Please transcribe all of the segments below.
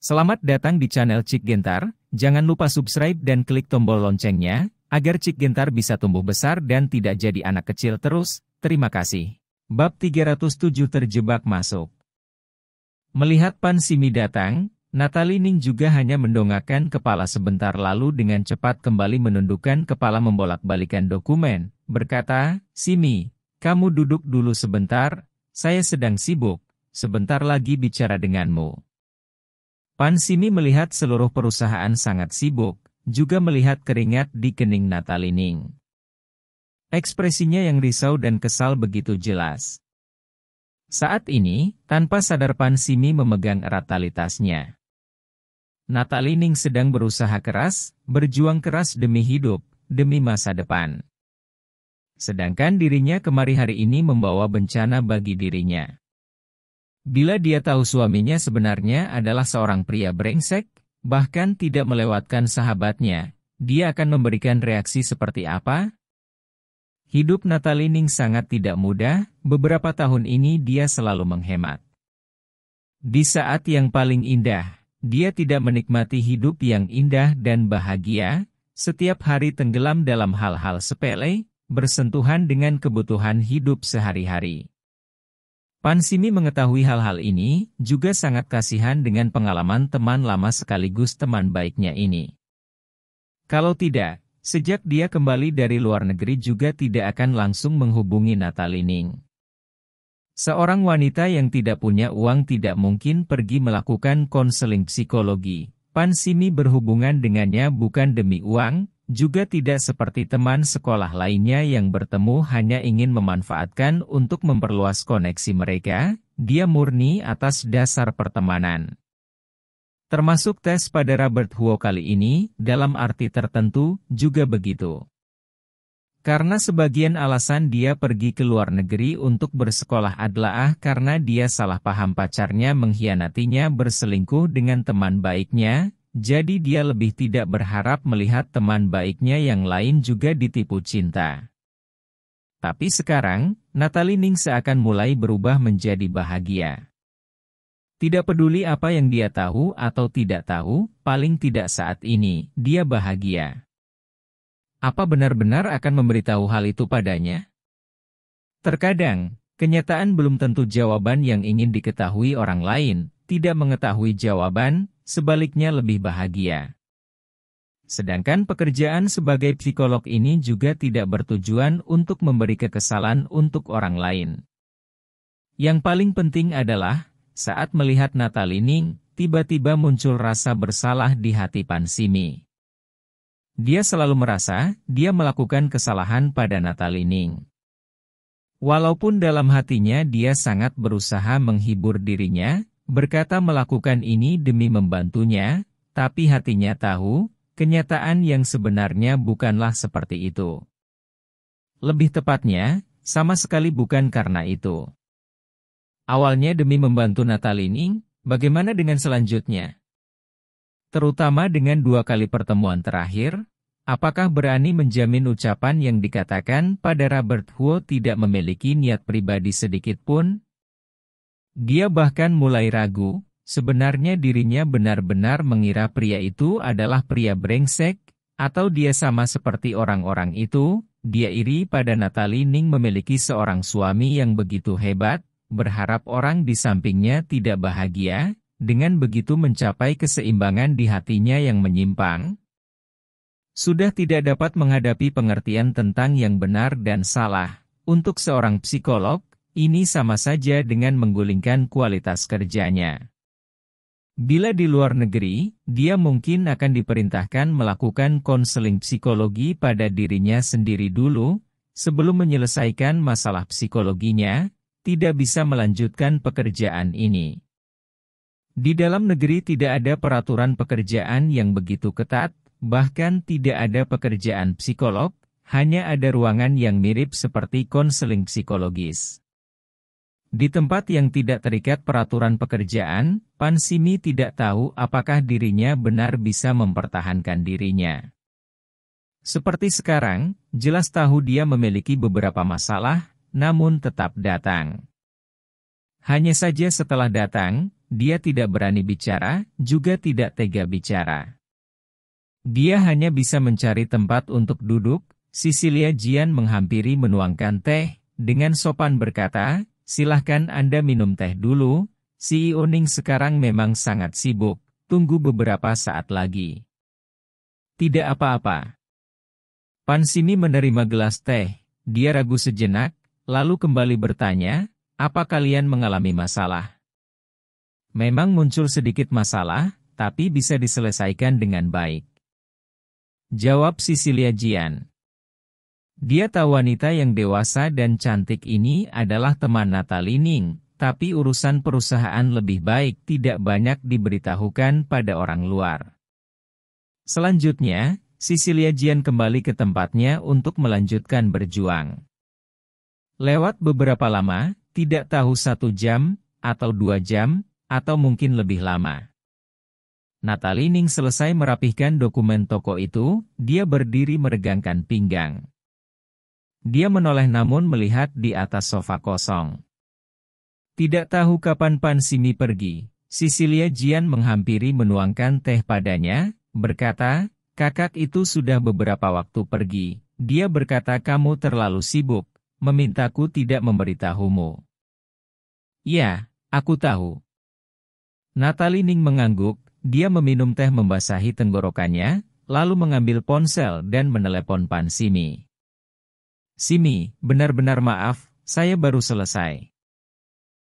Selamat datang di channel Cik Gentar, jangan lupa subscribe dan klik tombol loncengnya, agar Cik Gentar bisa tumbuh besar dan tidak jadi anak kecil terus, terima kasih. Bab 307 Terjebak Masuk Melihat Pan Simi datang, Natali Ning juga hanya mendongakkan kepala sebentar lalu dengan cepat kembali menundukkan kepala membolak-balikan dokumen, berkata, Simi, kamu duduk dulu sebentar, saya sedang sibuk, sebentar lagi bicara denganmu. Pansini melihat seluruh perusahaan sangat sibuk, juga melihat keringat di kening Natalining. Ekspresinya yang risau dan kesal begitu jelas. Saat ini, tanpa sadar Pansimi memegang erat talitasnya. Natalining sedang berusaha keras, berjuang keras demi hidup, demi masa depan. Sedangkan dirinya kemari hari ini membawa bencana bagi dirinya. Bila dia tahu suaminya sebenarnya adalah seorang pria brengsek, bahkan tidak melewatkan sahabatnya, dia akan memberikan reaksi seperti apa? Hidup Natalie Ning sangat tidak mudah, beberapa tahun ini dia selalu menghemat. Di saat yang paling indah, dia tidak menikmati hidup yang indah dan bahagia, setiap hari tenggelam dalam hal-hal sepele, bersentuhan dengan kebutuhan hidup sehari-hari. Pansimi mengetahui hal-hal ini, juga sangat kasihan dengan pengalaman teman lama sekaligus teman baiknya ini. Kalau tidak, sejak dia kembali dari luar negeri juga tidak akan langsung menghubungi Ning. Seorang wanita yang tidak punya uang tidak mungkin pergi melakukan konseling psikologi. Pansimi berhubungan dengannya bukan demi uang, juga tidak seperti teman sekolah lainnya yang bertemu hanya ingin memanfaatkan untuk memperluas koneksi mereka, dia murni atas dasar pertemanan. Termasuk tes pada Robert Huo kali ini, dalam arti tertentu, juga begitu. Karena sebagian alasan dia pergi ke luar negeri untuk bersekolah adalah karena dia salah paham pacarnya mengkhianatinya berselingkuh dengan teman baiknya, jadi dia lebih tidak berharap melihat teman baiknya yang lain juga ditipu cinta. Tapi sekarang, Natalie Ning seakan mulai berubah menjadi bahagia. Tidak peduli apa yang dia tahu atau tidak tahu, paling tidak saat ini, dia bahagia. Apa benar-benar akan memberitahu hal itu padanya? Terkadang, kenyataan belum tentu jawaban yang ingin diketahui orang lain, tidak mengetahui jawaban, sebaliknya lebih bahagia. Sedangkan pekerjaan sebagai psikolog ini juga tidak bertujuan untuk memberi kekesalan untuk orang lain. Yang paling penting adalah, saat melihat Ning, tiba-tiba muncul rasa bersalah di hati Pansimi. Dia selalu merasa, dia melakukan kesalahan pada Ning. Walaupun dalam hatinya dia sangat berusaha menghibur dirinya, berkata melakukan ini demi membantunya, tapi hatinya tahu, kenyataan yang sebenarnya bukanlah seperti itu. Lebih tepatnya, sama sekali bukan karena itu. Awalnya demi membantu Natalini, bagaimana dengan selanjutnya? Terutama dengan dua kali pertemuan terakhir, apakah berani menjamin ucapan yang dikatakan pada Robert Huo tidak memiliki niat pribadi sedikit pun, dia bahkan mulai ragu, sebenarnya dirinya benar-benar mengira pria itu adalah pria brengsek, atau dia sama seperti orang-orang itu, dia iri pada Natali Ning memiliki seorang suami yang begitu hebat, berharap orang di sampingnya tidak bahagia, dengan begitu mencapai keseimbangan di hatinya yang menyimpang. Sudah tidak dapat menghadapi pengertian tentang yang benar dan salah. Untuk seorang psikolog, ini sama saja dengan menggulingkan kualitas kerjanya. Bila di luar negeri, dia mungkin akan diperintahkan melakukan konseling psikologi pada dirinya sendiri dulu, sebelum menyelesaikan masalah psikologinya, tidak bisa melanjutkan pekerjaan ini. Di dalam negeri tidak ada peraturan pekerjaan yang begitu ketat, bahkan tidak ada pekerjaan psikolog, hanya ada ruangan yang mirip seperti konseling psikologis. Di tempat yang tidak terikat peraturan pekerjaan, Pansimi tidak tahu apakah dirinya benar bisa mempertahankan dirinya. Seperti sekarang, jelas tahu dia memiliki beberapa masalah, namun tetap datang. Hanya saja setelah datang, dia tidak berani bicara, juga tidak tega bicara. Dia hanya bisa mencari tempat untuk duduk, Sisilia Jian menghampiri menuangkan teh, dengan sopan berkata, Silahkan Anda minum teh dulu, CEO Ning sekarang memang sangat sibuk, tunggu beberapa saat lagi. Tidak apa-apa. Pan Pansini menerima gelas teh, dia ragu sejenak, lalu kembali bertanya, apa kalian mengalami masalah? Memang muncul sedikit masalah, tapi bisa diselesaikan dengan baik. Jawab Sisilia Jian. Dia tahu wanita yang dewasa dan cantik ini adalah teman Natalie Ning, tapi urusan perusahaan lebih baik tidak banyak diberitahukan pada orang luar. Selanjutnya, Sisilia Jian kembali ke tempatnya untuk melanjutkan berjuang. Lewat beberapa lama, tidak tahu satu jam, atau dua jam, atau mungkin lebih lama. Natalie Ning selesai merapihkan dokumen toko itu, dia berdiri meregangkan pinggang. Dia menoleh namun melihat di atas sofa kosong. Tidak tahu kapan Pan Simi pergi, Sisilia Jian menghampiri menuangkan teh padanya, berkata, kakak itu sudah beberapa waktu pergi, dia berkata kamu terlalu sibuk, memintaku tidak memberitahumu. Ya, aku tahu. Natali Ning mengangguk, dia meminum teh membasahi tenggorokannya, lalu mengambil ponsel dan menelepon Pan Simi. Simi, benar-benar maaf, saya baru selesai.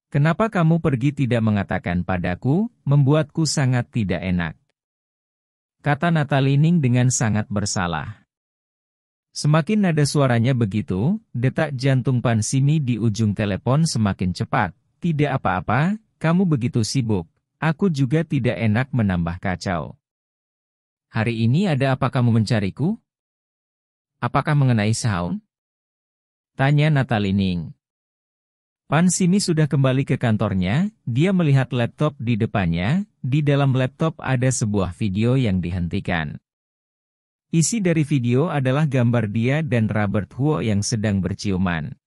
Kenapa kamu pergi tidak mengatakan padaku, membuatku sangat tidak enak. Kata Natalining dengan sangat bersalah. Semakin nada suaranya begitu, detak jantung Pan Simi di ujung telepon semakin cepat. Tidak apa-apa, kamu begitu sibuk. Aku juga tidak enak menambah kacau. Hari ini ada apa kamu mencariku? Apakah mengenai sound? Tanya Natalie Ning. Pan Simi sudah kembali ke kantornya, dia melihat laptop di depannya, di dalam laptop ada sebuah video yang dihentikan. Isi dari video adalah gambar dia dan Robert Huo yang sedang berciuman.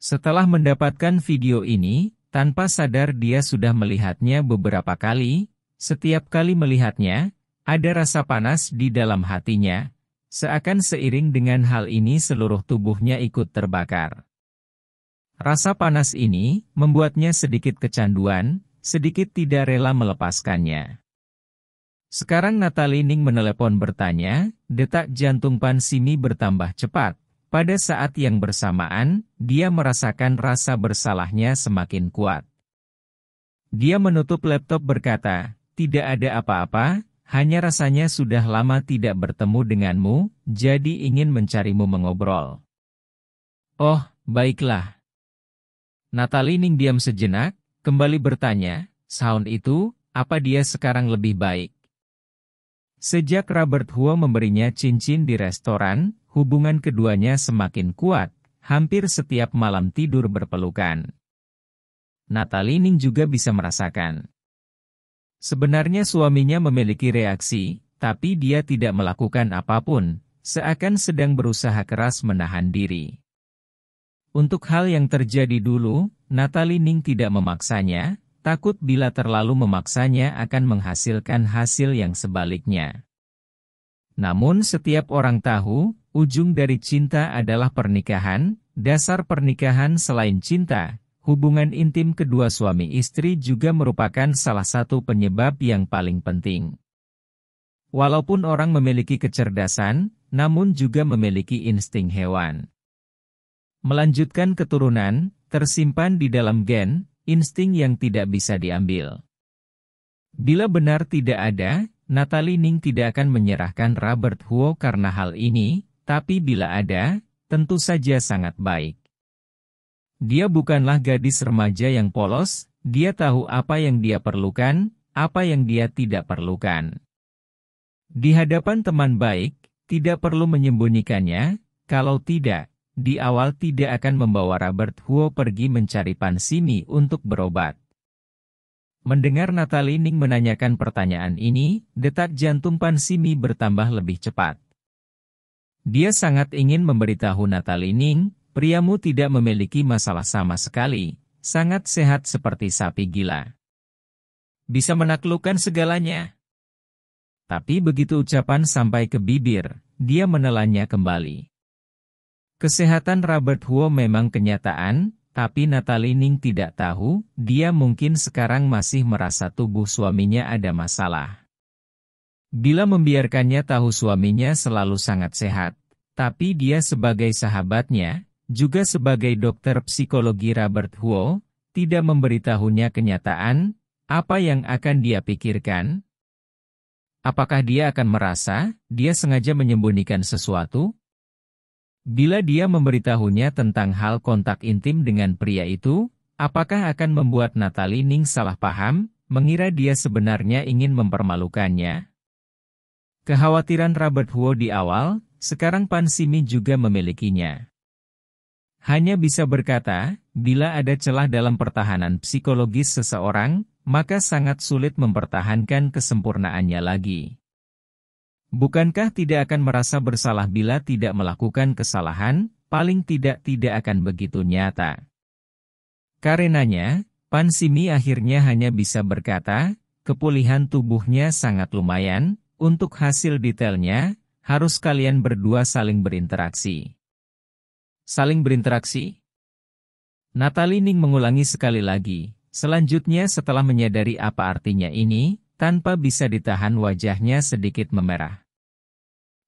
Setelah mendapatkan video ini, tanpa sadar dia sudah melihatnya beberapa kali, setiap kali melihatnya, ada rasa panas di dalam hatinya, Seakan seiring dengan hal ini seluruh tubuhnya ikut terbakar. Rasa panas ini membuatnya sedikit kecanduan, sedikit tidak rela melepaskannya. Sekarang Natalie Ning menelepon bertanya, detak jantung Pan Simi bertambah cepat. Pada saat yang bersamaan, dia merasakan rasa bersalahnya semakin kuat. Dia menutup laptop berkata, tidak ada apa-apa, hanya rasanya sudah lama tidak bertemu denganmu, jadi ingin mencarimu mengobrol. Oh, baiklah. Natalie Ning diam sejenak, kembali bertanya, sound itu, apa dia sekarang lebih baik? Sejak Robert Hua memberinya cincin di restoran, hubungan keduanya semakin kuat, hampir setiap malam tidur berpelukan. Natalie Ning juga bisa merasakan Sebenarnya suaminya memiliki reaksi, tapi dia tidak melakukan apapun, seakan sedang berusaha keras menahan diri. Untuk hal yang terjadi dulu, Natalie Ning tidak memaksanya, takut bila terlalu memaksanya akan menghasilkan hasil yang sebaliknya. Namun setiap orang tahu, ujung dari cinta adalah pernikahan, dasar pernikahan selain cinta, Hubungan intim kedua suami istri juga merupakan salah satu penyebab yang paling penting. Walaupun orang memiliki kecerdasan, namun juga memiliki insting hewan. Melanjutkan keturunan, tersimpan di dalam gen, insting yang tidak bisa diambil. Bila benar tidak ada, Natalie Ning tidak akan menyerahkan Robert Huo karena hal ini, tapi bila ada, tentu saja sangat baik. Dia bukanlah gadis remaja yang polos, dia tahu apa yang dia perlukan, apa yang dia tidak perlukan. Di hadapan teman baik, tidak perlu menyembunyikannya, kalau tidak, di awal tidak akan membawa Robert Huo pergi mencari Pan Pansini untuk berobat. Mendengar Natalie Ning menanyakan pertanyaan ini, detak jantung Pan Simi bertambah lebih cepat. Dia sangat ingin memberitahu Natalie Ning priamu tidak memiliki masalah sama sekali, sangat sehat seperti sapi gila. Bisa menaklukkan segalanya. Tapi begitu ucapan sampai ke bibir, dia menelannya kembali. Kesehatan Robert Huo memang kenyataan, tapi Natalie Ning tidak tahu, dia mungkin sekarang masih merasa tubuh suaminya ada masalah. Bila membiarkannya tahu suaminya selalu sangat sehat, tapi dia sebagai sahabatnya, juga sebagai dokter psikologi Robert Huo, tidak memberitahunya kenyataan, apa yang akan dia pikirkan? Apakah dia akan merasa, dia sengaja menyembunyikan sesuatu? Bila dia memberitahunya tentang hal kontak intim dengan pria itu, apakah akan membuat Natalie Ning salah paham, mengira dia sebenarnya ingin mempermalukannya? Kekhawatiran Robert Huo di awal, sekarang Pan Simi juga memilikinya hanya bisa berkata, bila ada celah dalam pertahanan psikologis seseorang, maka sangat sulit mempertahankan kesempurnaannya lagi. Bukankah tidak akan merasa bersalah bila tidak melakukan kesalahan, paling tidak tidak akan begitu nyata. Karenanya, Pansimi akhirnya hanya bisa berkata, kepulihan tubuhnya sangat lumayan, untuk hasil detailnya, harus kalian berdua saling berinteraksi saling berinteraksi? Natali Ning mengulangi sekali lagi. Selanjutnya setelah menyadari apa artinya ini, tanpa bisa ditahan wajahnya sedikit memerah.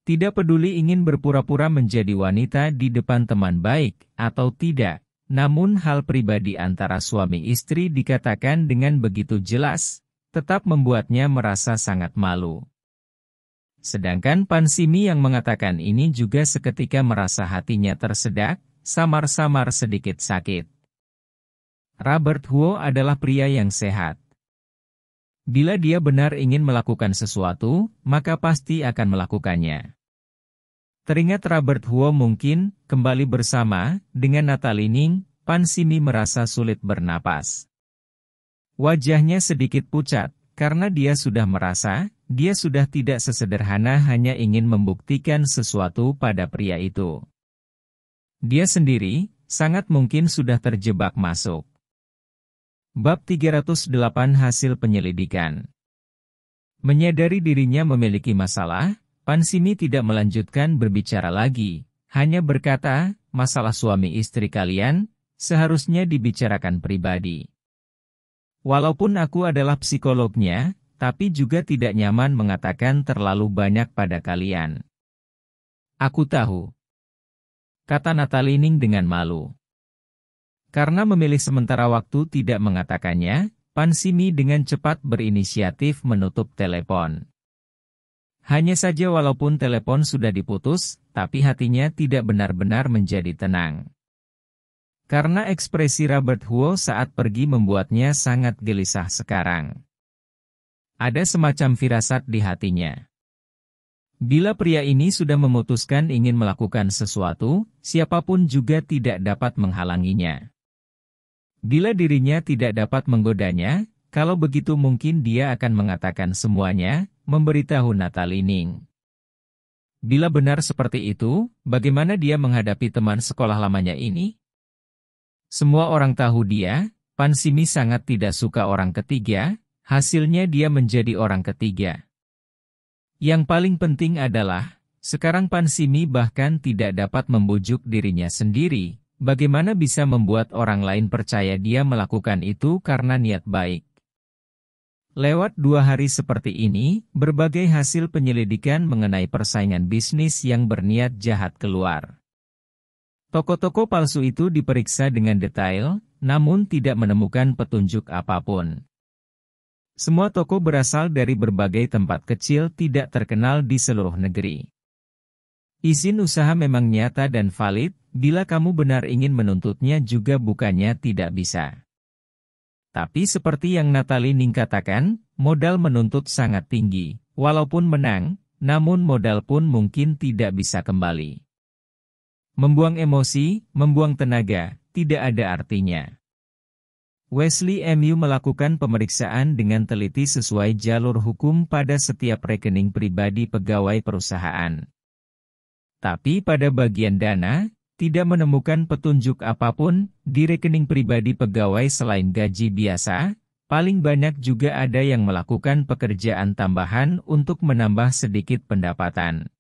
Tidak peduli ingin berpura-pura menjadi wanita di depan teman baik atau tidak, namun hal pribadi antara suami istri dikatakan dengan begitu jelas, tetap membuatnya merasa sangat malu. Sedangkan Pansimi yang mengatakan ini juga seketika merasa hatinya tersedak, samar-samar sedikit sakit. Robert Huo adalah pria yang sehat. Bila dia benar ingin melakukan sesuatu, maka pasti akan melakukannya. Teringat Robert Huo mungkin, kembali bersama, dengan Natalie Ning, Pan Simi merasa sulit bernapas. Wajahnya sedikit pucat, karena dia sudah merasa, dia sudah tidak sesederhana hanya ingin membuktikan sesuatu pada pria itu. Dia sendiri, sangat mungkin sudah terjebak masuk. Bab 308 Hasil Penyelidikan Menyadari dirinya memiliki masalah, Pansimi tidak melanjutkan berbicara lagi, hanya berkata, masalah suami istri kalian, seharusnya dibicarakan pribadi. Walaupun aku adalah psikolognya, tapi juga tidak nyaman mengatakan terlalu banyak pada kalian. Aku tahu. Kata Ning dengan malu. Karena memilih sementara waktu tidak mengatakannya, Pansimi dengan cepat berinisiatif menutup telepon. Hanya saja walaupun telepon sudah diputus, tapi hatinya tidak benar-benar menjadi tenang. Karena ekspresi Robert Huo saat pergi membuatnya sangat gelisah sekarang. Ada semacam firasat di hatinya. Bila pria ini sudah memutuskan ingin melakukan sesuatu, siapapun juga tidak dapat menghalanginya. Bila dirinya tidak dapat menggodanya, kalau begitu mungkin dia akan mengatakan semuanya, memberitahu Natalining. Bila benar seperti itu, bagaimana dia menghadapi teman sekolah lamanya ini? Semua orang tahu dia, Pansimi sangat tidak suka orang ketiga, Hasilnya dia menjadi orang ketiga. Yang paling penting adalah, sekarang Pan Pansimi bahkan tidak dapat membujuk dirinya sendiri, bagaimana bisa membuat orang lain percaya dia melakukan itu karena niat baik. Lewat dua hari seperti ini, berbagai hasil penyelidikan mengenai persaingan bisnis yang berniat jahat keluar. Toko-toko palsu itu diperiksa dengan detail, namun tidak menemukan petunjuk apapun. Semua toko berasal dari berbagai tempat kecil tidak terkenal di seluruh negeri. Izin usaha memang nyata dan valid, bila kamu benar ingin menuntutnya juga bukannya tidak bisa. Tapi seperti yang Natalie Ning katakan, modal menuntut sangat tinggi, walaupun menang, namun modal pun mungkin tidak bisa kembali. Membuang emosi, membuang tenaga, tidak ada artinya. Wesley MU melakukan pemeriksaan dengan teliti sesuai jalur hukum pada setiap rekening pribadi pegawai perusahaan. Tapi pada bagian dana, tidak menemukan petunjuk apapun di rekening pribadi pegawai selain gaji biasa, paling banyak juga ada yang melakukan pekerjaan tambahan untuk menambah sedikit pendapatan.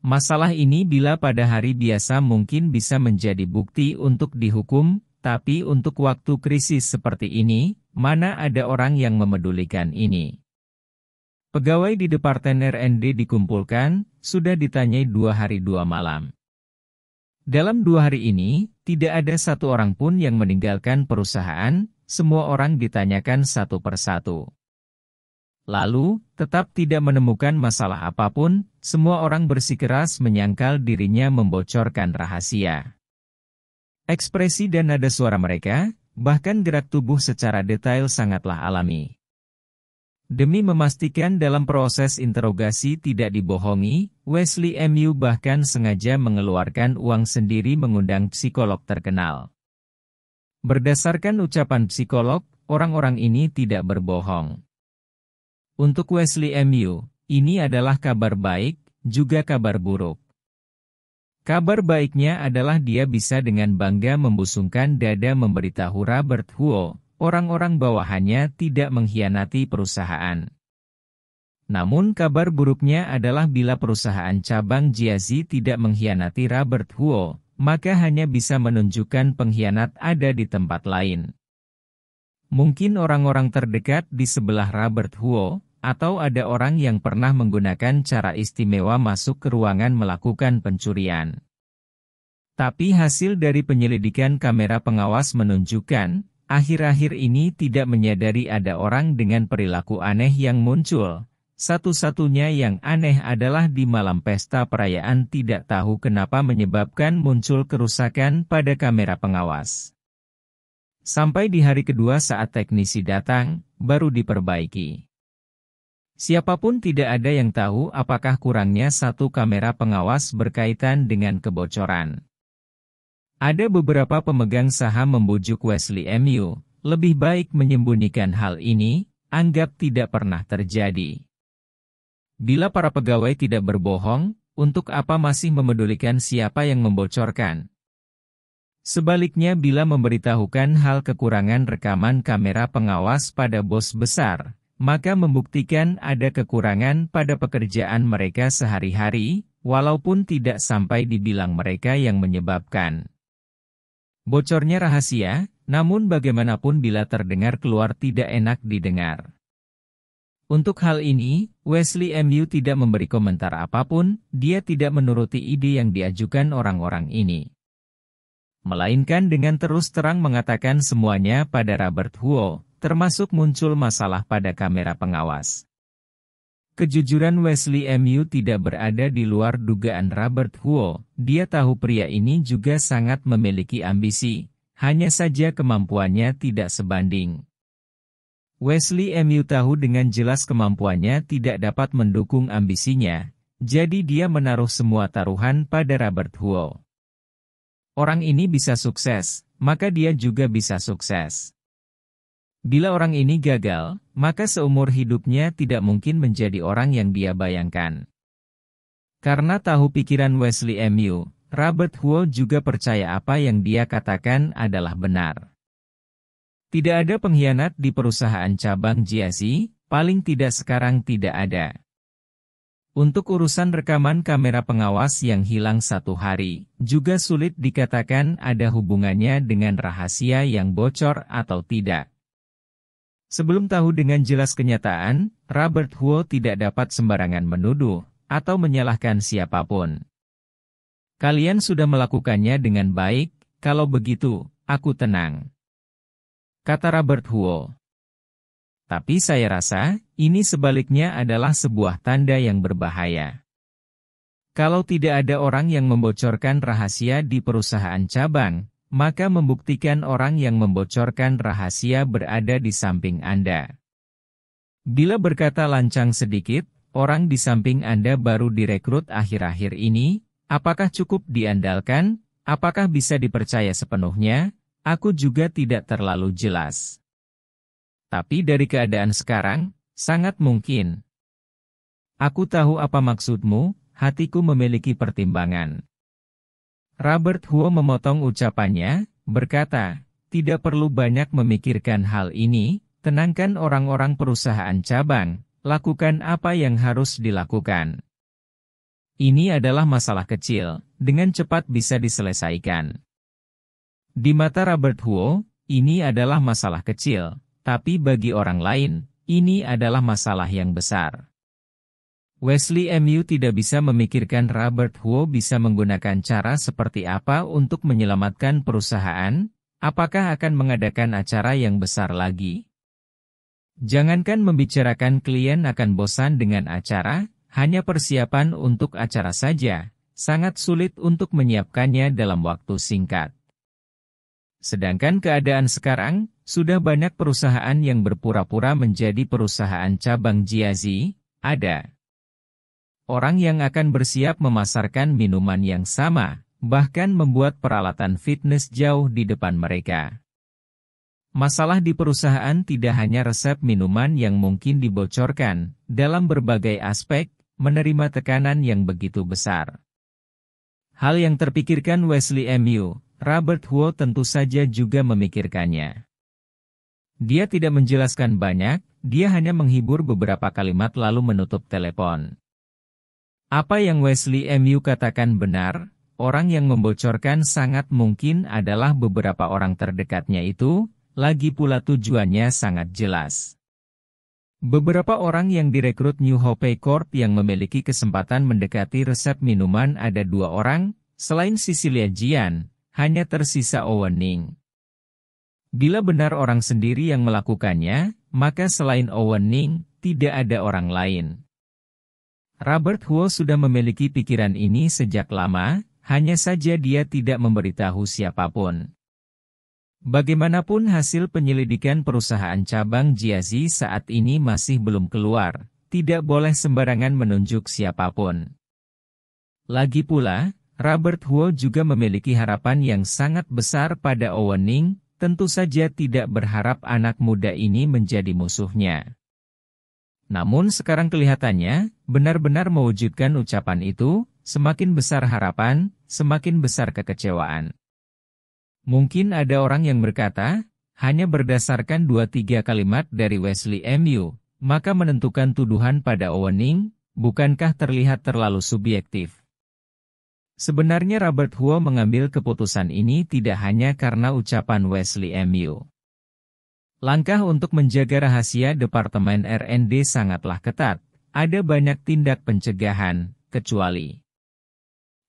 Masalah ini bila pada hari biasa mungkin bisa menjadi bukti untuk dihukum, tapi untuk waktu krisis seperti ini, mana ada orang yang memedulikan ini? Pegawai di Departemen R&D dikumpulkan, sudah ditanyai dua hari dua malam. Dalam dua hari ini, tidak ada satu orang pun yang meninggalkan perusahaan, semua orang ditanyakan satu persatu. Lalu, tetap tidak menemukan masalah apapun, semua orang bersikeras menyangkal dirinya membocorkan rahasia. Ekspresi dan nada suara mereka, bahkan gerak tubuh secara detail sangatlah alami. Demi memastikan dalam proses interogasi tidak dibohongi, Wesley MU bahkan sengaja mengeluarkan uang sendiri mengundang psikolog terkenal. Berdasarkan ucapan psikolog, orang-orang ini tidak berbohong. Untuk Wesley MU, ini adalah kabar baik, juga kabar buruk. Kabar baiknya adalah dia bisa dengan bangga membusungkan dada memberitahu Robert Huo, orang-orang bawahannya tidak mengkhianati perusahaan. Namun kabar buruknya adalah bila perusahaan cabang Jiazi tidak mengkhianati Robert Huo, maka hanya bisa menunjukkan pengkhianat ada di tempat lain. Mungkin orang-orang terdekat di sebelah Robert Huo, atau ada orang yang pernah menggunakan cara istimewa masuk ke ruangan melakukan pencurian. Tapi hasil dari penyelidikan kamera pengawas menunjukkan, akhir-akhir ini tidak menyadari ada orang dengan perilaku aneh yang muncul. Satu-satunya yang aneh adalah di malam pesta perayaan tidak tahu kenapa menyebabkan muncul kerusakan pada kamera pengawas. Sampai di hari kedua saat teknisi datang, baru diperbaiki. Siapapun tidak ada yang tahu apakah kurangnya satu kamera pengawas berkaitan dengan kebocoran. Ada beberapa pemegang saham membujuk Wesley MU, lebih baik menyembunyikan hal ini, anggap tidak pernah terjadi. Bila para pegawai tidak berbohong, untuk apa masih memedulikan siapa yang membocorkan? Sebaliknya bila memberitahukan hal kekurangan rekaman kamera pengawas pada bos besar, maka membuktikan ada kekurangan pada pekerjaan mereka sehari-hari, walaupun tidak sampai dibilang mereka yang menyebabkan. Bocornya rahasia, namun bagaimanapun bila terdengar keluar tidak enak didengar. Untuk hal ini, Wesley MU tidak memberi komentar apapun, dia tidak menuruti ide yang diajukan orang-orang ini. Melainkan dengan terus terang mengatakan semuanya pada Robert Huo, termasuk muncul masalah pada kamera pengawas. Kejujuran Wesley MU tidak berada di luar dugaan Robert Huo, dia tahu pria ini juga sangat memiliki ambisi, hanya saja kemampuannya tidak sebanding. Wesley MU tahu dengan jelas kemampuannya tidak dapat mendukung ambisinya, jadi dia menaruh semua taruhan pada Robert Huo. Orang ini bisa sukses, maka dia juga bisa sukses. Bila orang ini gagal, maka seumur hidupnya tidak mungkin menjadi orang yang dia bayangkan. Karena tahu pikiran Wesley M.U., Robert Huo juga percaya apa yang dia katakan adalah benar. Tidak ada pengkhianat di perusahaan cabang Jiasi, paling tidak sekarang tidak ada. Untuk urusan rekaman kamera pengawas yang hilang satu hari, juga sulit dikatakan ada hubungannya dengan rahasia yang bocor atau tidak. Sebelum tahu dengan jelas kenyataan, Robert Huo tidak dapat sembarangan menuduh atau menyalahkan siapapun. Kalian sudah melakukannya dengan baik, kalau begitu, aku tenang. Kata Robert Huo. Tapi saya rasa, ini sebaliknya adalah sebuah tanda yang berbahaya. Kalau tidak ada orang yang membocorkan rahasia di perusahaan cabang, maka membuktikan orang yang membocorkan rahasia berada di samping Anda. Bila berkata lancang sedikit, orang di samping Anda baru direkrut akhir-akhir ini, apakah cukup diandalkan, apakah bisa dipercaya sepenuhnya, aku juga tidak terlalu jelas. Tapi dari keadaan sekarang, sangat mungkin. Aku tahu apa maksudmu, hatiku memiliki pertimbangan. Robert Huo memotong ucapannya, berkata, tidak perlu banyak memikirkan hal ini, tenangkan orang-orang perusahaan cabang, lakukan apa yang harus dilakukan. Ini adalah masalah kecil, dengan cepat bisa diselesaikan. Di mata Robert Huo, ini adalah masalah kecil, tapi bagi orang lain, ini adalah masalah yang besar. Wesley MU tidak bisa memikirkan Robert Huo bisa menggunakan cara seperti apa untuk menyelamatkan perusahaan, apakah akan mengadakan acara yang besar lagi? Jangankan membicarakan klien akan bosan dengan acara, hanya persiapan untuk acara saja, sangat sulit untuk menyiapkannya dalam waktu singkat. Sedangkan keadaan sekarang, sudah banyak perusahaan yang berpura-pura menjadi perusahaan cabang Jiazi, ada orang yang akan bersiap memasarkan minuman yang sama, bahkan membuat peralatan fitness jauh di depan mereka. Masalah di perusahaan tidak hanya resep minuman yang mungkin dibocorkan, dalam berbagai aspek, menerima tekanan yang begitu besar. Hal yang terpikirkan Wesley M.U., Robert Huo tentu saja juga memikirkannya. Dia tidak menjelaskan banyak, dia hanya menghibur beberapa kalimat lalu menutup telepon. Apa yang Wesley MU katakan benar, orang yang membocorkan sangat mungkin adalah beberapa orang terdekatnya itu, lagi pula tujuannya sangat jelas. Beberapa orang yang direkrut New Hope Corp yang memiliki kesempatan mendekati resep minuman ada dua orang, selain Sicilia Jian, hanya tersisa Owen Ning. Bila benar orang sendiri yang melakukannya, maka selain Owen Ning, tidak ada orang lain. Robert Huo sudah memiliki pikiran ini sejak lama, hanya saja dia tidak memberitahu siapapun. Bagaimanapun hasil penyelidikan perusahaan cabang Jiazi saat ini masih belum keluar, tidak boleh sembarangan menunjuk siapapun. Lagi pula, Robert Huo juga memiliki harapan yang sangat besar pada Owening, tentu saja tidak berharap anak muda ini menjadi musuhnya. Namun sekarang kelihatannya, benar-benar mewujudkan ucapan itu, semakin besar harapan, semakin besar kekecewaan. Mungkin ada orang yang berkata, hanya berdasarkan dua tiga kalimat dari Wesley MU, maka menentukan tuduhan pada Owening, bukankah terlihat terlalu subjektif? Sebenarnya Robert Hua mengambil keputusan ini tidak hanya karena ucapan Wesley MU. Langkah untuk menjaga rahasia Departemen R&D sangatlah ketat. Ada banyak tindak pencegahan, kecuali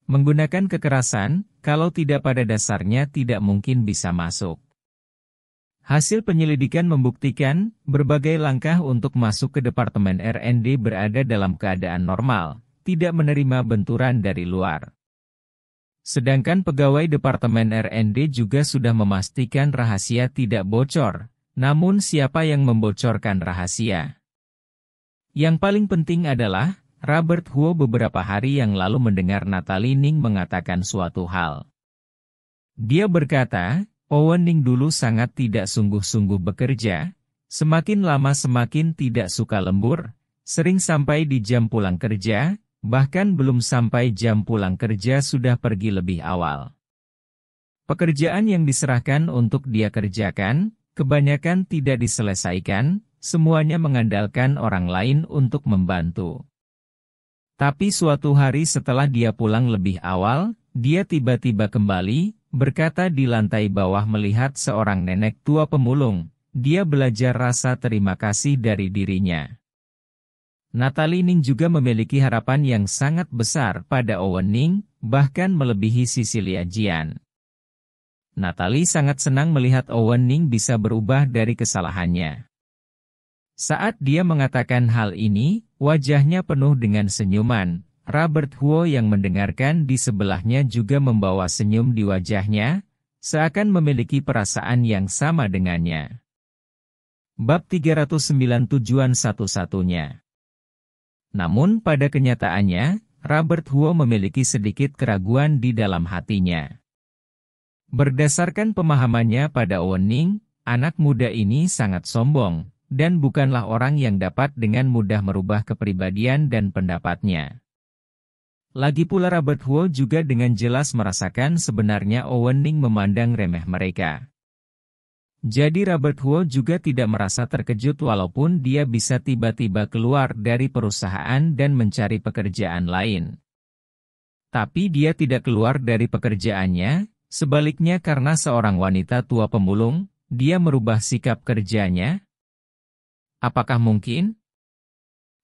menggunakan kekerasan, kalau tidak pada dasarnya tidak mungkin bisa masuk. Hasil penyelidikan membuktikan, berbagai langkah untuk masuk ke Departemen R&D berada dalam keadaan normal, tidak menerima benturan dari luar. Sedangkan pegawai Departemen R&D juga sudah memastikan rahasia tidak bocor, namun siapa yang membocorkan rahasia? Yang paling penting adalah, Robert Huo beberapa hari yang lalu mendengar Natalie Ning mengatakan suatu hal. Dia berkata, Owen Ning dulu sangat tidak sungguh-sungguh bekerja, semakin lama semakin tidak suka lembur, sering sampai di jam pulang kerja, bahkan belum sampai jam pulang kerja sudah pergi lebih awal. Pekerjaan yang diserahkan untuk dia kerjakan, Kebanyakan tidak diselesaikan, semuanya mengandalkan orang lain untuk membantu. Tapi suatu hari setelah dia pulang lebih awal, dia tiba-tiba kembali, berkata di lantai bawah melihat seorang nenek tua pemulung, dia belajar rasa terima kasih dari dirinya. Natalie Ning juga memiliki harapan yang sangat besar pada Owen Ning, bahkan melebihi Cecilia Jian. Natalie sangat senang melihat Owen Ning bisa berubah dari kesalahannya. Saat dia mengatakan hal ini, wajahnya penuh dengan senyuman. Robert Huo yang mendengarkan di sebelahnya juga membawa senyum di wajahnya, seakan memiliki perasaan yang sama dengannya. Bab 309 Tujuan satu-satunya Namun pada kenyataannya, Robert Huo memiliki sedikit keraguan di dalam hatinya. Berdasarkan pemahamannya pada Owening, anak muda ini sangat sombong, dan bukanlah orang yang dapat dengan mudah merubah kepribadian dan pendapatnya. Lagi pula Robert Huo juga dengan jelas merasakan sebenarnya Owening memandang remeh mereka. Jadi Robert Huo juga tidak merasa terkejut walaupun dia bisa tiba-tiba keluar dari perusahaan dan mencari pekerjaan lain. Tapi dia tidak keluar dari pekerjaannya, Sebaliknya karena seorang wanita tua pemulung, dia merubah sikap kerjanya? Apakah mungkin?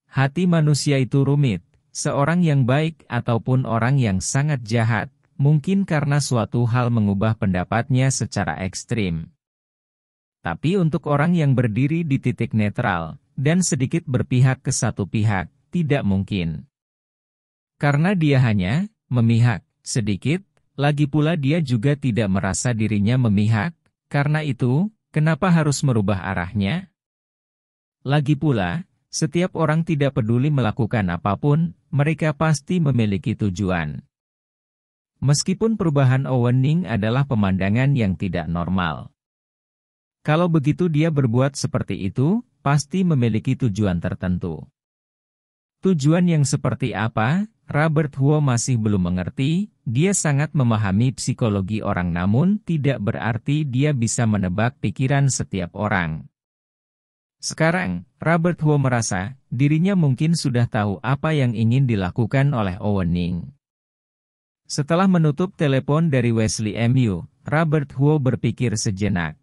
Hati manusia itu rumit, seorang yang baik ataupun orang yang sangat jahat, mungkin karena suatu hal mengubah pendapatnya secara ekstrim. Tapi untuk orang yang berdiri di titik netral, dan sedikit berpihak ke satu pihak, tidak mungkin. Karena dia hanya memihak sedikit lagi pula dia juga tidak merasa dirinya memihak, karena itu, kenapa harus merubah arahnya? Lagi pula, setiap orang tidak peduli melakukan apapun, mereka pasti memiliki tujuan. Meskipun perubahan Owening adalah pemandangan yang tidak normal. Kalau begitu dia berbuat seperti itu, pasti memiliki tujuan tertentu. Tujuan yang seperti apa? Robert Huo masih belum mengerti, dia sangat memahami psikologi orang namun tidak berarti dia bisa menebak pikiran setiap orang. Sekarang, Robert Huo merasa, dirinya mungkin sudah tahu apa yang ingin dilakukan oleh Owen Ning. Setelah menutup telepon dari Wesley MU, Robert Huo berpikir sejenak.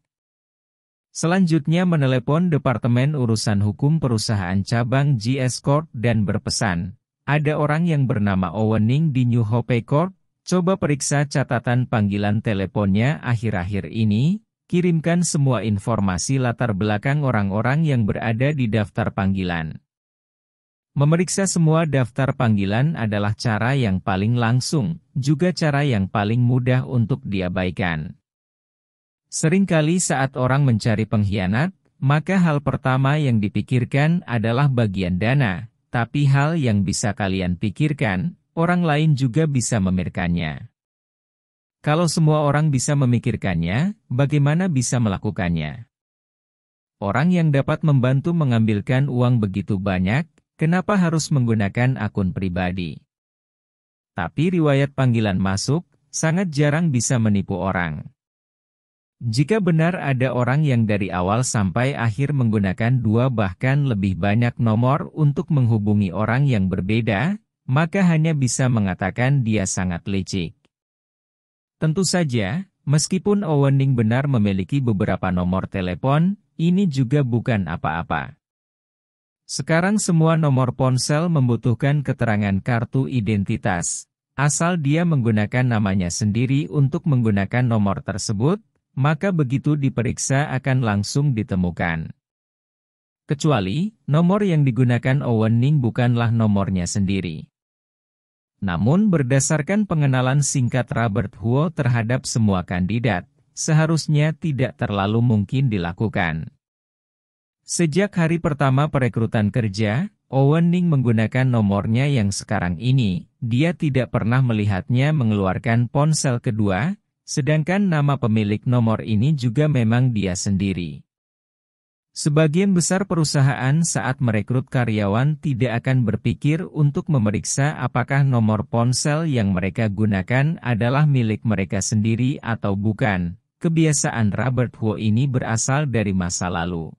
Selanjutnya menelepon Departemen Urusan Hukum Perusahaan Cabang GS Corp dan berpesan, ada orang yang bernama Owening di New Hope Corp, coba periksa catatan panggilan teleponnya akhir-akhir ini, kirimkan semua informasi latar belakang orang-orang yang berada di daftar panggilan. Memeriksa semua daftar panggilan adalah cara yang paling langsung, juga cara yang paling mudah untuk diabaikan. Seringkali saat orang mencari pengkhianat, maka hal pertama yang dipikirkan adalah bagian dana, tapi hal yang bisa kalian pikirkan, orang lain juga bisa memikirkannya. Kalau semua orang bisa memikirkannya, bagaimana bisa melakukannya? Orang yang dapat membantu mengambilkan uang begitu banyak, kenapa harus menggunakan akun pribadi? Tapi riwayat panggilan masuk, sangat jarang bisa menipu orang. Jika benar ada orang yang dari awal sampai akhir menggunakan dua bahkan lebih banyak nomor untuk menghubungi orang yang berbeda, maka hanya bisa mengatakan dia sangat licik. Tentu saja, meskipun Owening benar memiliki beberapa nomor telepon, ini juga bukan apa-apa. Sekarang semua nomor ponsel membutuhkan keterangan kartu identitas, asal dia menggunakan namanya sendiri untuk menggunakan nomor tersebut, maka begitu diperiksa akan langsung ditemukan. Kecuali, nomor yang digunakan Owen Ning bukanlah nomornya sendiri. Namun berdasarkan pengenalan singkat Robert Huo terhadap semua kandidat, seharusnya tidak terlalu mungkin dilakukan. Sejak hari pertama perekrutan kerja, Owen Ning menggunakan nomornya yang sekarang ini, dia tidak pernah melihatnya mengeluarkan ponsel kedua, Sedangkan nama pemilik nomor ini juga memang dia sendiri. Sebagian besar perusahaan saat merekrut karyawan tidak akan berpikir untuk memeriksa apakah nomor ponsel yang mereka gunakan adalah milik mereka sendiri atau bukan. Kebiasaan Robert Huo ini berasal dari masa lalu.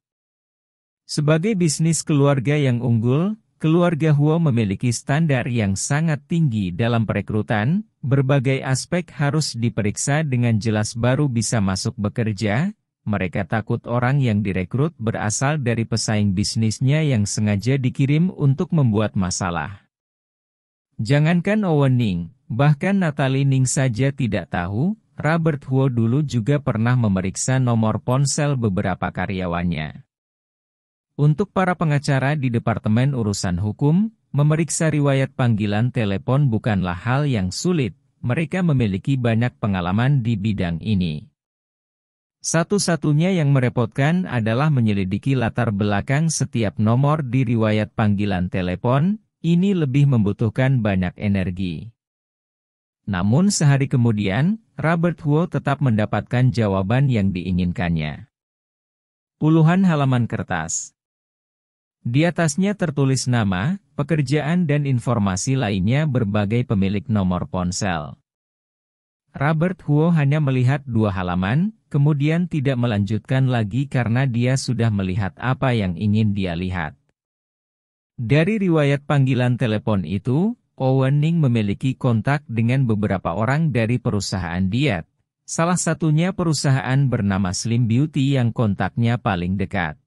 Sebagai bisnis keluarga yang unggul, keluarga Huo memiliki standar yang sangat tinggi dalam perekrutan, berbagai aspek harus diperiksa dengan jelas baru bisa masuk bekerja, mereka takut orang yang direkrut berasal dari pesaing bisnisnya yang sengaja dikirim untuk membuat masalah. Jangankan Owen Ning, bahkan Natalie Ning saja tidak tahu, Robert Huo dulu juga pernah memeriksa nomor ponsel beberapa karyawannya. Untuk para pengacara di Departemen Urusan Hukum, memeriksa riwayat panggilan telepon bukanlah hal yang sulit, mereka memiliki banyak pengalaman di bidang ini. Satu-satunya yang merepotkan adalah menyelidiki latar belakang setiap nomor di riwayat panggilan telepon, ini lebih membutuhkan banyak energi. Namun sehari kemudian, Robert Huo tetap mendapatkan jawaban yang diinginkannya. Puluhan halaman kertas di atasnya tertulis nama, pekerjaan dan informasi lainnya berbagai pemilik nomor ponsel. Robert Huo hanya melihat dua halaman, kemudian tidak melanjutkan lagi karena dia sudah melihat apa yang ingin dia lihat. Dari riwayat panggilan telepon itu, Owen Ning memiliki kontak dengan beberapa orang dari perusahaan diet, salah satunya perusahaan bernama Slim Beauty yang kontaknya paling dekat.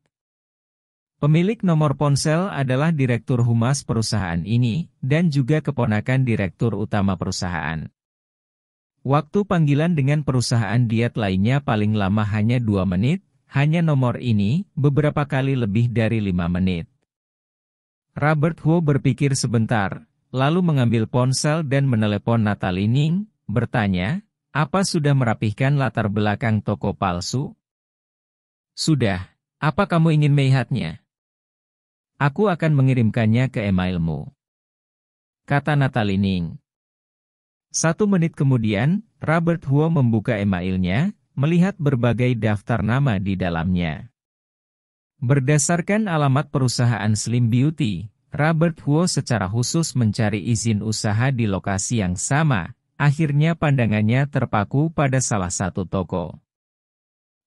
Pemilik nomor ponsel adalah Direktur Humas perusahaan ini, dan juga keponakan Direktur Utama perusahaan. Waktu panggilan dengan perusahaan diet lainnya paling lama hanya 2 menit, hanya nomor ini, beberapa kali lebih dari 5 menit. Robert Huo berpikir sebentar, lalu mengambil ponsel dan menelepon Natalie Ning, bertanya, apa sudah merapihkan latar belakang toko palsu? Sudah, apa kamu ingin melihatnya? Aku akan mengirimkannya ke emailmu. Kata Ning. Satu menit kemudian, Robert Huo membuka emailnya, melihat berbagai daftar nama di dalamnya. Berdasarkan alamat perusahaan Slim Beauty, Robert Huo secara khusus mencari izin usaha di lokasi yang sama, akhirnya pandangannya terpaku pada salah satu toko.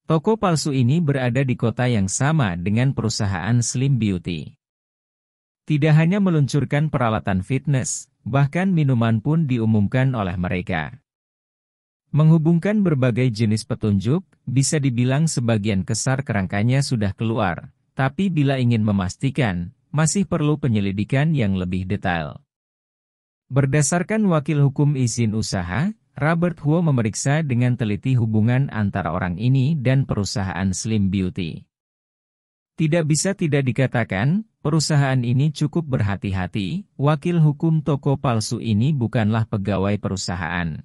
Toko palsu ini berada di kota yang sama dengan perusahaan Slim Beauty. Tidak hanya meluncurkan peralatan fitness, bahkan minuman pun diumumkan oleh mereka. Menghubungkan berbagai jenis petunjuk, bisa dibilang sebagian besar kerangkanya sudah keluar, tapi bila ingin memastikan, masih perlu penyelidikan yang lebih detail. Berdasarkan Wakil Hukum Izin Usaha, Robert Huo memeriksa dengan teliti hubungan antara orang ini dan perusahaan Slim Beauty. Tidak bisa tidak dikatakan, Perusahaan ini cukup berhati-hati, wakil hukum toko palsu ini bukanlah pegawai perusahaan.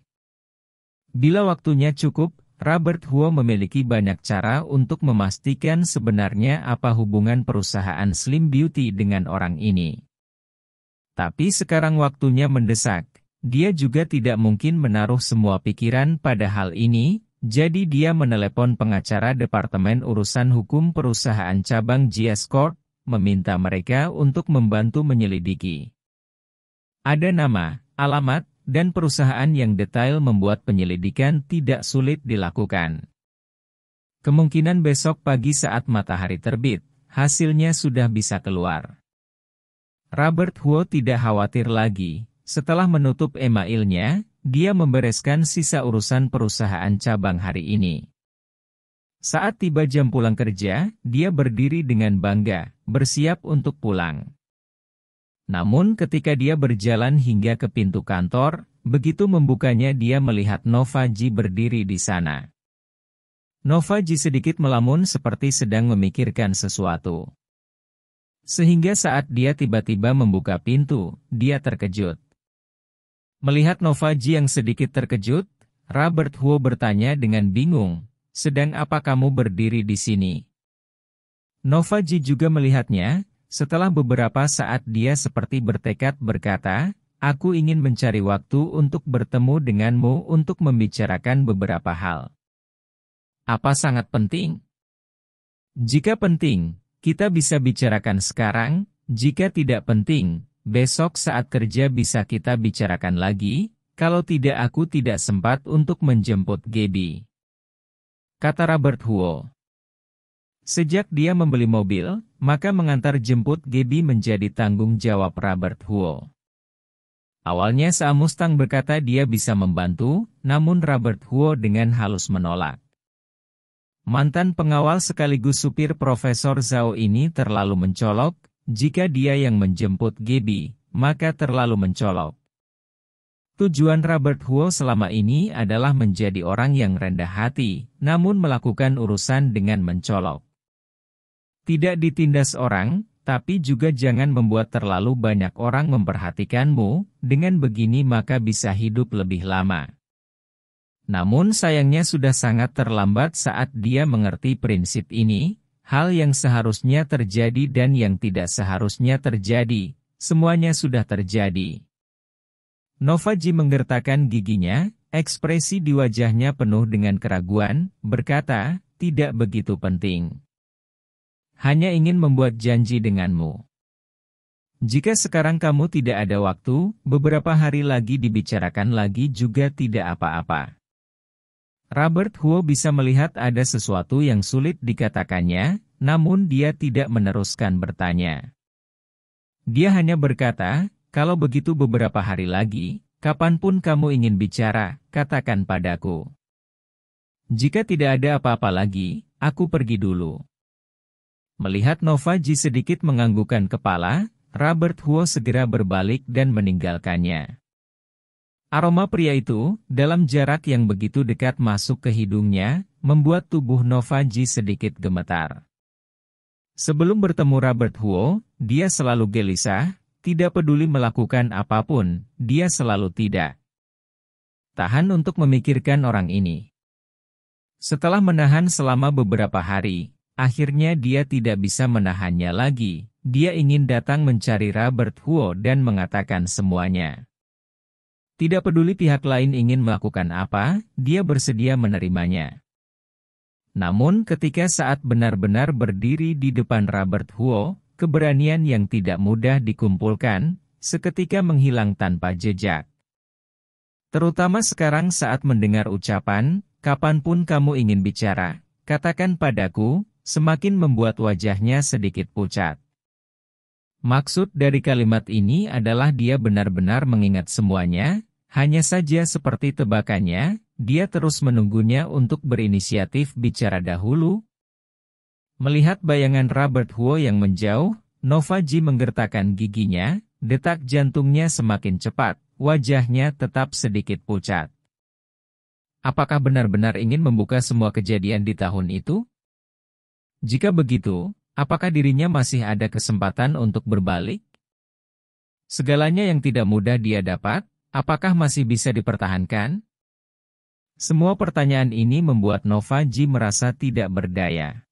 Bila waktunya cukup, Robert Huo memiliki banyak cara untuk memastikan sebenarnya apa hubungan perusahaan Slim Beauty dengan orang ini. Tapi sekarang waktunya mendesak, dia juga tidak mungkin menaruh semua pikiran pada hal ini, jadi dia menelepon pengacara Departemen Urusan Hukum Perusahaan Cabang GS Corp meminta mereka untuk membantu menyelidiki. Ada nama, alamat, dan perusahaan yang detail membuat penyelidikan tidak sulit dilakukan. Kemungkinan besok pagi saat matahari terbit, hasilnya sudah bisa keluar. Robert Huo tidak khawatir lagi. Setelah menutup emailnya, dia membereskan sisa urusan perusahaan cabang hari ini. Saat tiba jam pulang kerja, dia berdiri dengan bangga, bersiap untuk pulang. Namun ketika dia berjalan hingga ke pintu kantor, begitu membukanya dia melihat Nova Ji berdiri di sana. Nova Ji sedikit melamun seperti sedang memikirkan sesuatu. Sehingga saat dia tiba-tiba membuka pintu, dia terkejut. Melihat Nova Ji yang sedikit terkejut, Robert Huo bertanya dengan bingung, sedang apa kamu berdiri di sini? Nova Ji juga melihatnya, setelah beberapa saat dia seperti bertekad berkata, aku ingin mencari waktu untuk bertemu denganmu untuk membicarakan beberapa hal. Apa sangat penting? Jika penting, kita bisa bicarakan sekarang, jika tidak penting, besok saat kerja bisa kita bicarakan lagi, kalau tidak aku tidak sempat untuk menjemput Gaby kata Robert Huo. Sejak dia membeli mobil, maka mengantar jemput Gaby menjadi tanggung jawab Robert Huo. Awalnya Sam Mustang berkata dia bisa membantu, namun Robert Huo dengan halus menolak. Mantan pengawal sekaligus supir Profesor Zhao ini terlalu mencolok, jika dia yang menjemput Gaby, maka terlalu mencolok. Tujuan Robert Huo selama ini adalah menjadi orang yang rendah hati, namun melakukan urusan dengan mencolok. Tidak ditindas orang, tapi juga jangan membuat terlalu banyak orang memperhatikanmu, dengan begini maka bisa hidup lebih lama. Namun sayangnya sudah sangat terlambat saat dia mengerti prinsip ini, hal yang seharusnya terjadi dan yang tidak seharusnya terjadi, semuanya sudah terjadi. Novaji menggertakkan giginya, ekspresi di wajahnya penuh dengan keraguan, berkata, tidak begitu penting. Hanya ingin membuat janji denganmu. Jika sekarang kamu tidak ada waktu, beberapa hari lagi dibicarakan lagi juga tidak apa-apa. Robert Huo bisa melihat ada sesuatu yang sulit dikatakannya, namun dia tidak meneruskan bertanya. Dia hanya berkata, kalau begitu beberapa hari lagi, kapanpun kamu ingin bicara, katakan padaku. Jika tidak ada apa-apa lagi, aku pergi dulu. Melihat Nova Ji sedikit menganggukkan kepala, Robert Huo segera berbalik dan meninggalkannya. Aroma pria itu, dalam jarak yang begitu dekat masuk ke hidungnya, membuat tubuh Nova Ji sedikit gemetar. Sebelum bertemu Robert Huo, dia selalu gelisah, tidak peduli melakukan apapun, dia selalu tidak. Tahan untuk memikirkan orang ini. Setelah menahan selama beberapa hari, akhirnya dia tidak bisa menahannya lagi. Dia ingin datang mencari Robert Huo dan mengatakan semuanya. Tidak peduli pihak lain ingin melakukan apa, dia bersedia menerimanya. Namun ketika saat benar-benar berdiri di depan Robert Huo, keberanian yang tidak mudah dikumpulkan, seketika menghilang tanpa jejak. Terutama sekarang saat mendengar ucapan, kapanpun kamu ingin bicara, katakan padaku, semakin membuat wajahnya sedikit pucat. Maksud dari kalimat ini adalah dia benar-benar mengingat semuanya, hanya saja seperti tebakannya, dia terus menunggunya untuk berinisiatif bicara dahulu, Melihat bayangan Robert Huo yang menjauh, Nova Ji menggertakkan giginya, detak jantungnya semakin cepat, wajahnya tetap sedikit pucat. Apakah benar-benar ingin membuka semua kejadian di tahun itu? Jika begitu, apakah dirinya masih ada kesempatan untuk berbalik? Segalanya yang tidak mudah dia dapat, apakah masih bisa dipertahankan? Semua pertanyaan ini membuat Nova Ji merasa tidak berdaya.